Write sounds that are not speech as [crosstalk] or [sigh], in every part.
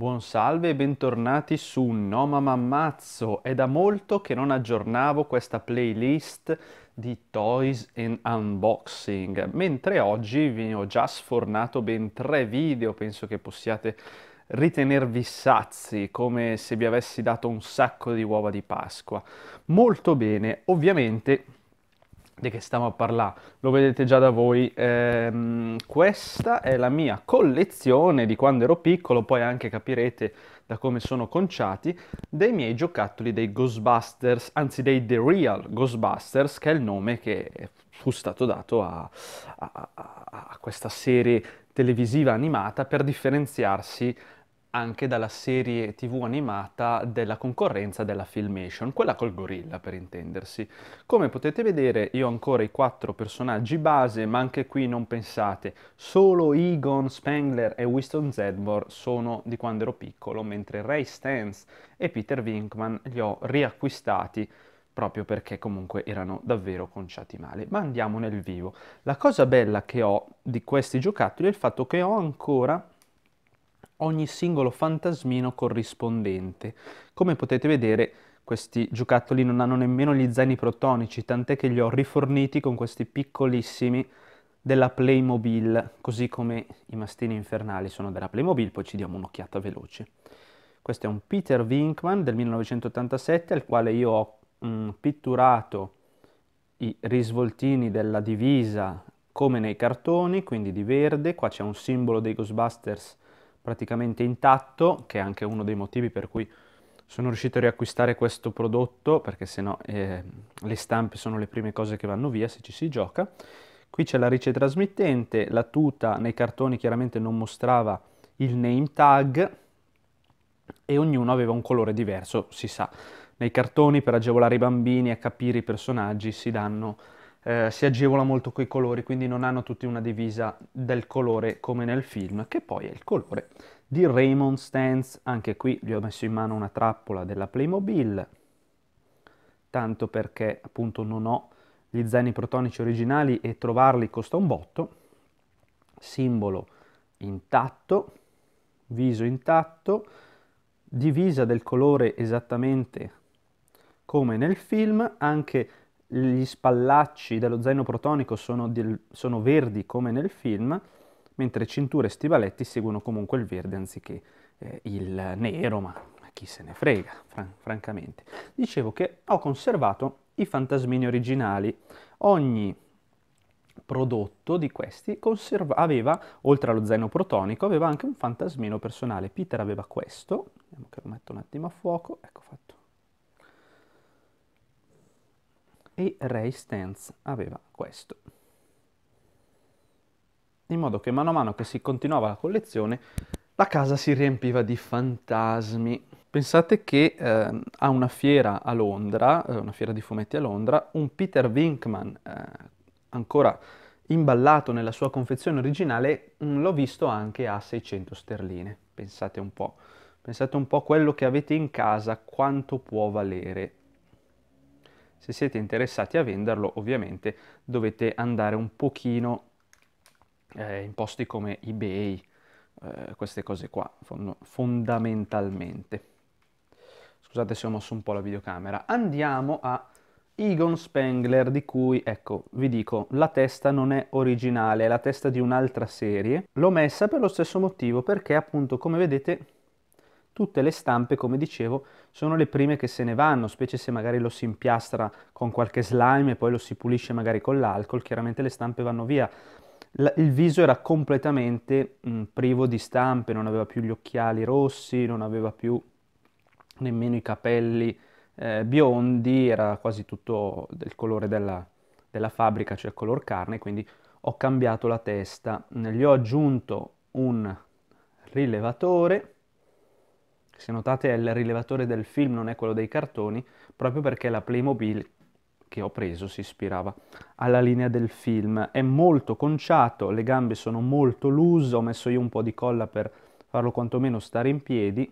Buon salve e bentornati su No Mamma Ammazzo. È da molto che non aggiornavo questa playlist di Toys and Unboxing, mentre oggi vi ho già sfornato ben tre video, penso che possiate ritenervi sazi, come se vi avessi dato un sacco di uova di Pasqua. Molto bene, ovviamente di che stiamo a parlare, lo vedete già da voi. Ehm, questa è la mia collezione di quando ero piccolo, poi anche capirete da come sono conciati, dei miei giocattoli dei Ghostbusters, anzi dei The Real Ghostbusters, che è il nome che fu stato dato a, a, a, a questa serie televisiva animata per differenziarsi anche dalla serie tv animata della concorrenza della Filmation, quella col gorilla per intendersi. Come potete vedere io ho ancora i quattro personaggi base, ma anche qui non pensate, solo Egon, Spengler e Winston Zedmore sono di quando ero piccolo, mentre Ray Stance e Peter Winkman li ho riacquistati proprio perché comunque erano davvero conciati male. Ma andiamo nel vivo. La cosa bella che ho di questi giocattoli è il fatto che ho ancora ogni singolo fantasmino corrispondente. Come potete vedere questi giocattoli non hanno nemmeno gli zaini protonici, tant'è che li ho riforniti con questi piccolissimi della Playmobil, così come i mastini infernali sono della Playmobil, poi ci diamo un'occhiata veloce. Questo è un Peter Winkman del 1987 al quale io ho mh, mm, pitturato i risvoltini della divisa come nei cartoni, quindi di verde, qua c'è un simbolo dei Ghostbusters praticamente intatto, che è anche uno dei motivi per cui sono riuscito a riacquistare questo prodotto, perché sennò eh, le stampe sono le prime cose che vanno via se ci si gioca. Qui c'è la ricetrasmittente, la tuta nei cartoni chiaramente non mostrava il name tag e ognuno aveva un colore diverso, si sa. Nei cartoni per agevolare i bambini a capire i personaggi si danno eh, si agevola molto coi colori, quindi non hanno tutti una divisa del colore come nel film, che poi è il colore di Raymond Stance. Anche qui gli ho messo in mano una trappola della Playmobil, tanto perché appunto non ho gli zaini protonici originali e trovarli costa un botto. Simbolo intatto, viso intatto, divisa del colore esattamente come nel film, anche gli spallacci dello zaino protonico sono, del, sono verdi come nel film, mentre cinture e stivaletti seguono comunque il verde anziché eh, il nero, ma chi se ne frega, fran- francamente. Dicevo che ho conservato i fantasmini originali. Ogni prodotto di questi conserva- aveva, oltre allo zaino protonico, aveva anche un fantasmino personale. Peter aveva questo, vediamo che lo metto un attimo a fuoco, ecco fatto e Ray Stance aveva questo. In modo che mano a mano che si continuava la collezione, la casa si riempiva di fantasmi. Pensate che eh, a una fiera a Londra, eh, una fiera di fumetti a Londra, un Peter Winkman eh, ancora imballato nella sua confezione originale, mm, l'ho visto anche a 600 sterline. Pensate un po', pensate un po' quello che avete in casa, quanto può valere se siete interessati a venderlo, ovviamente dovete andare un pochino eh, in posti come eBay, eh, queste cose qua, fond fondamentalmente. Scusate se ho mosso un po' la videocamera. Andiamo a Egon Spengler, di cui, ecco, vi dico, la testa non è originale, è la testa di un'altra serie. L'ho messa per lo stesso motivo, perché appunto, come vedete, Tutte le stampe, come dicevo, sono le prime che se ne vanno, specie se magari lo si impiastra con qualche slime e poi lo si pulisce magari con l'alcol, chiaramente le stampe vanno via. La, il viso era completamente mh, mm, privo di stampe, non aveva più gli occhiali rossi, non aveva più nemmeno i capelli eh, biondi, era quasi tutto del colore della, della fabbrica, cioè color carne, quindi ho cambiato la testa, gli ho aggiunto un rilevatore se notate il rilevatore del film non è quello dei cartoni, proprio perché la Playmobil che ho preso si ispirava alla linea del film. È molto conciato, le gambe sono molto loose, ho messo io un po' di colla per farlo quantomeno stare in piedi.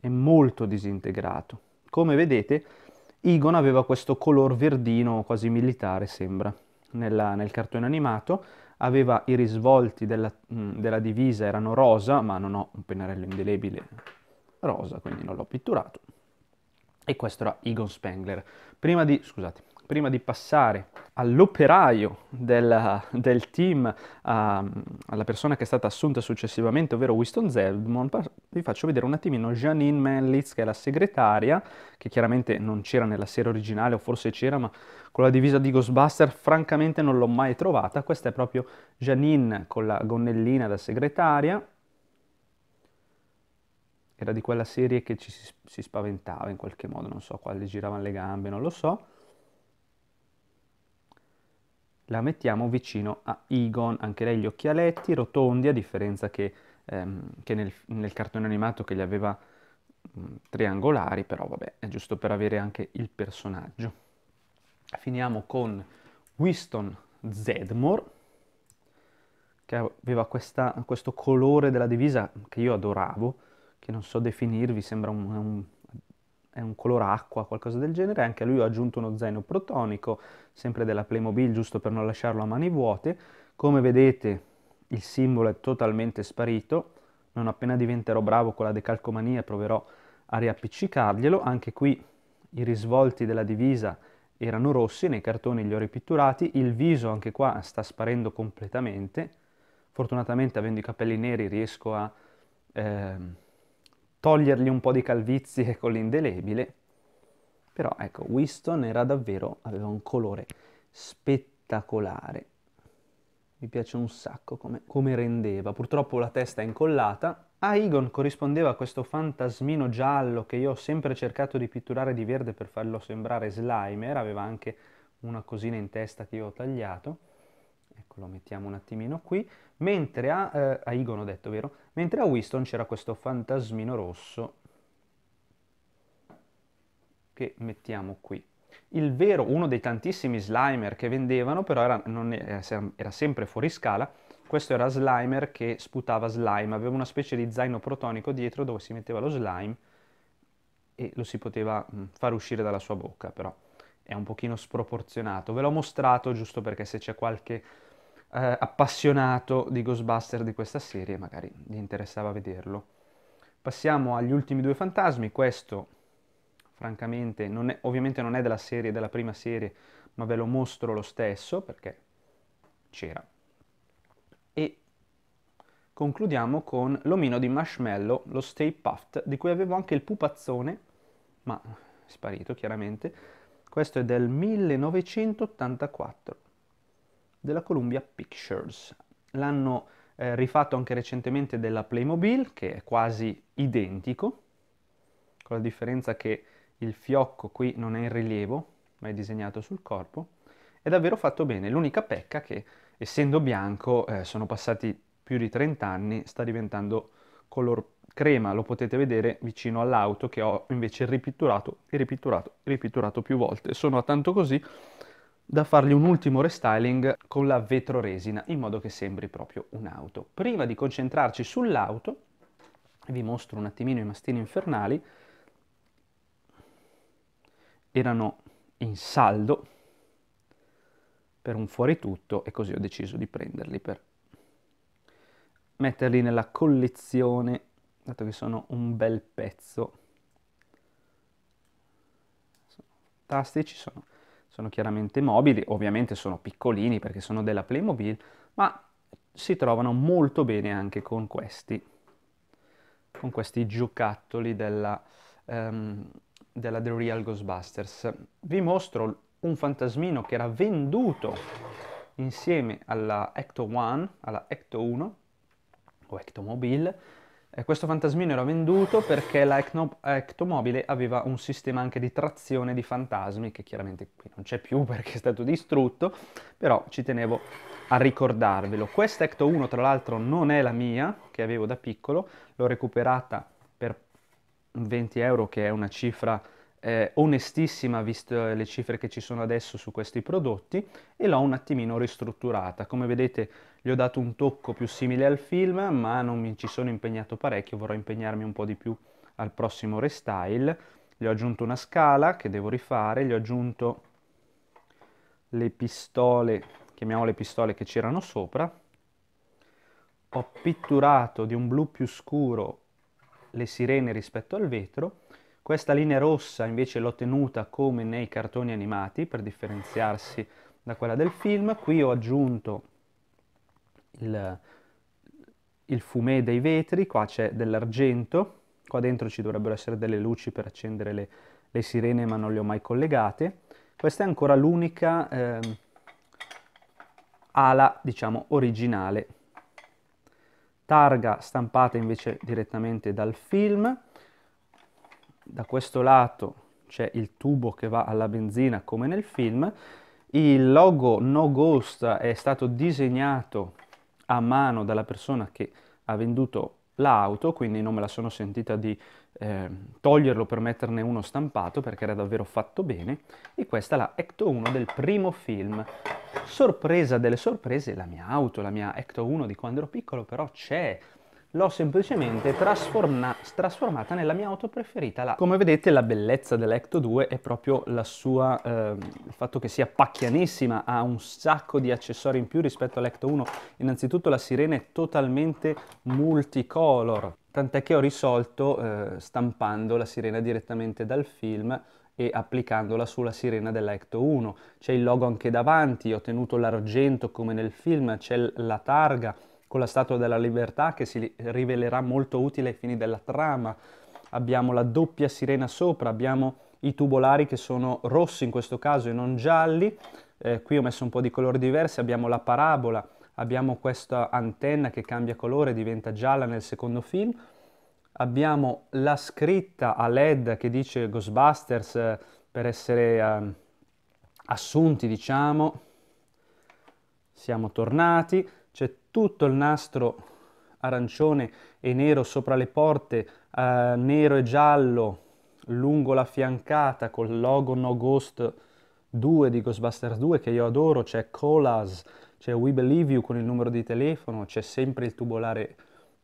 È molto disintegrato. Come vedete, Igon aveva questo color verdino quasi militare, sembra, nella, nel cartone animato aveva i risvolti della, mm, della divisa, erano rosa, ma non ho un pennarello indelebile rosa, quindi non l'ho pitturato. E questo era Egon Spengler. Prima di, scusate, prima di passare all'operaio del, del team, uh, alla persona che è stata assunta successivamente, ovvero Winston Zeldmon, vi faccio vedere un attimino Janine Mellitz, che è la segretaria, che chiaramente non c'era nella serie originale, o forse c'era, ma con la divisa di Ghostbuster francamente non l'ho mai trovata. Questa è proprio Janine con la gonnellina da segretaria. Era di quella serie che ci si spaventava in qualche modo, non so, quale giravano le gambe, non lo so la mettiamo vicino a Egon, anche lei gli occhialetti rotondi, a differenza che, ehm, che nel, nel, cartone animato che li aveva mh, mm, triangolari, però vabbè, è giusto per avere anche il personaggio. Finiamo con Winston Zedmore, che aveva questa, questo colore della divisa che io adoravo, che non so definirvi, sembra un, un è un color acqua, qualcosa del genere, anche a lui ho aggiunto uno zaino protonico, sempre della Playmobil, giusto per non lasciarlo a mani vuote. Come vedete il simbolo è totalmente sparito, non appena diventerò bravo con la decalcomania proverò a riappiccicarglielo, anche qui i risvolti della divisa erano rossi, nei cartoni li ho ripitturati, il viso anche qua sta sparendo completamente, fortunatamente avendo i capelli neri riesco a... Ehm, togliergli un po' di calvizie [laughs] con l'indelebile, però ecco, Winston era davvero, aveva un colore spettacolare, mi piace un sacco come, come rendeva, purtroppo la testa è incollata, a ah, Egon corrispondeva questo fantasmino giallo che io ho sempre cercato di pitturare di verde per farlo sembrare Slimer, aveva anche una cosina in testa che io ho tagliato, lo mettiamo un attimino qui, mentre a, eh, a Egon ho detto, vero? Mentre a Winston c'era questo fantasmino rosso che mettiamo qui. Il vero, uno dei tantissimi slimer che vendevano, però era, era, eh, era sempre fuori scala, questo era slimer che sputava slime, aveva una specie di zaino protonico dietro dove si metteva lo slime e lo si poteva mm, far uscire dalla sua bocca, però è un pochino sproporzionato. Ve l'ho mostrato giusto perché se c'è qualche eh, appassionato di Ghostbuster di questa serie, magari gli interessava vederlo. Passiamo agli ultimi due fantasmi, questo francamente non è, ovviamente non è della serie, della prima serie, ma ve lo mostro lo stesso perché c'era. E concludiamo con l'omino di Marshmallow, lo Stay Puft, di cui avevo anche il pupazzone, ma è sparito chiaramente. Questo è del 1984 della Columbia Pictures. L'hanno eh, rifatto anche recentemente della Playmobil, che è quasi identico, con la differenza che il fiocco qui non è in rilievo, ma è disegnato sul corpo. È davvero fatto bene, l'unica pecca che, essendo bianco, eh, sono passati più di 30 anni, sta diventando color crema, lo potete vedere vicino all'auto che ho invece ripitturato ripitturato ripitturato più volte. Sono a tanto così da fargli un ultimo restyling con la vetroresina in modo che sembri proprio un'auto. Prima di concentrarci sull'auto, vi mostro un attimino i mastini infernali, erano in saldo per un fuoritutto e così ho deciso di prenderli per metterli nella collezione, dato che sono un bel pezzo. Sono fantastici, sono sono chiaramente mobili, ovviamente sono piccolini perché sono della Playmobil, ma si trovano molto bene anche con questi, con questi giocattoli della, um, della The Real Ghostbusters. Vi mostro un fantasmino che era venduto insieme alla Ecto One, alla Ecto 1 o Ectomobile, e questo fantasmino era venduto perché la ectomobile aveva un sistema anche di trazione di fantasmi, che chiaramente qui non c'è più [laughs] perché è stato distrutto, però ci tenevo a ricordarvelo. Questa Ecto 1 tra l'altro non è la mia, che avevo da piccolo, l'ho recuperata per 20 euro, che è una cifra eh, onestissima, visto eh, le cifre che ci sono adesso su questi prodotti, e l'ho un attimino ristrutturata. Come vedete gli ho dato un tocco più simile al film, ma non mi ci sono impegnato parecchio, vorrò impegnarmi un po' di più al prossimo restyle. Gli ho aggiunto una scala che devo rifare, gli ho aggiunto le pistole, chiamiamole pistole che c'erano sopra, ho pitturato di un blu più scuro le sirene rispetto al vetro questa linea rossa invece l'ho tenuta come nei cartoni animati per differenziarsi da quella del film. Qui ho aggiunto il, il fumé dei vetri, qua c'è dell'argento, qua dentro ci dovrebbero essere delle luci per accendere le, le sirene ma non le ho mai collegate. Questa è ancora l'unica eh, ala, diciamo, originale. Targa stampata invece direttamente dal film, da questo lato c'è il tubo che va alla benzina come nel film, il logo No Ghost è stato disegnato a mano dalla persona che ha venduto l'auto, quindi non me la sono sentita di eh, toglierlo per metterne uno stampato perché era davvero fatto bene. E questa è la Ecto 1 del primo film. Sorpresa delle sorprese, la mia auto, la mia Ecto 1 di quando ero piccolo, però c'è l'ho semplicemente trasformata nella mia auto preferita là. Come vedete la bellezza dell'Ecto 2 è proprio sua, eh, il fatto che sia pacchianissima, ha un sacco di accessori in più rispetto all'Ecto 1. Innanzitutto la sirena è totalmente multicolor, tant'è che ho risolto eh, stampando la sirena direttamente dal film e applicandola sulla sirena dell'Ecto 1. C'è il logo anche davanti, ho tenuto l'argento come nel film, c'è la targa, con la Statua della Libertà che si rivelerà molto utile ai fini della trama, abbiamo la doppia sirena sopra, abbiamo i tubolari che sono rossi in questo caso e non gialli, eh, qui ho messo un po' di colori diversi, abbiamo la parabola, abbiamo questa antenna che cambia colore, e diventa gialla nel secondo film, abbiamo la scritta a LED che dice Ghostbusters eh, per essere eh, assunti, diciamo, siamo tornati, c'è tutto il nastro arancione e nero sopra le porte, eh, nero e giallo lungo la fiancata col logo No Ghost 2 di Ghostbusters 2 che io adoro, c'è Colas, c'è We Believe You con il numero di telefono, c'è sempre il tubolare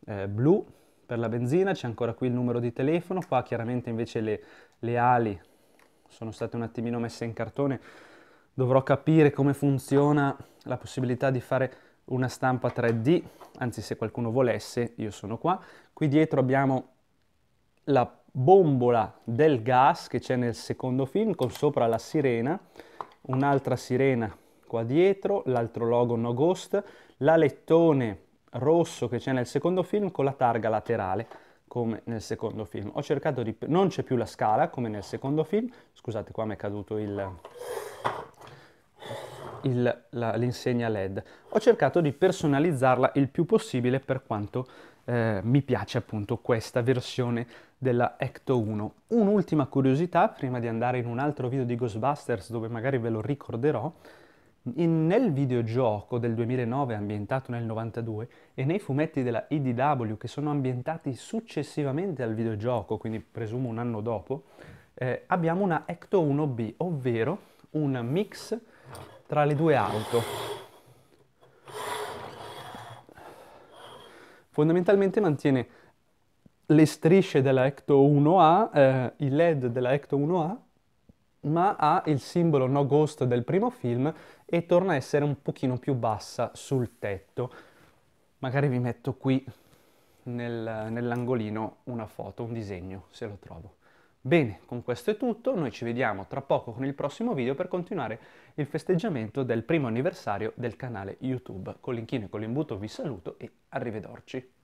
eh, blu per la benzina, c'è ancora qui il numero di telefono, qua chiaramente invece le, le ali sono state un attimino messe in cartone, dovrò capire come funziona la possibilità di fare una stampa 3D, anzi se qualcuno volesse io sono qua. Qui dietro abbiamo la bombola del gas che c'è nel secondo film con sopra la sirena, un'altra sirena qua dietro, l'altro logo No Ghost, l'alettone rosso che c'è nel secondo film con la targa laterale come nel secondo film. Ho cercato di... non c'è più la scala come nel secondo film, scusate qua mi è caduto il l'insegna LED. Ho cercato di personalizzarla il più possibile per quanto eh, mi piace appunto questa versione della Ecto 1. Un'ultima curiosità, prima di andare in un altro video di Ghostbusters dove magari ve lo ricorderò, in, nel videogioco del 2009 ambientato nel 92 e nei fumetti della IDW che sono ambientati successivamente al videogioco, quindi presumo un anno dopo, eh, abbiamo una Ecto 1B, ovvero un mix tra le due auto. Fondamentalmente mantiene le strisce della Ecto 1A, eh, i LED della Ecto 1A, ma ha il simbolo no ghost del primo film e torna a essere un pochino più bassa sul tetto. Magari vi metto qui nel, nell'angolino una foto, un disegno, se lo trovo. Bene, con questo è tutto, noi ci vediamo tra poco con il prossimo video per continuare il festeggiamento del primo anniversario del canale YouTube. Con l'inchino e con l'imbuto vi saluto e arrivederci.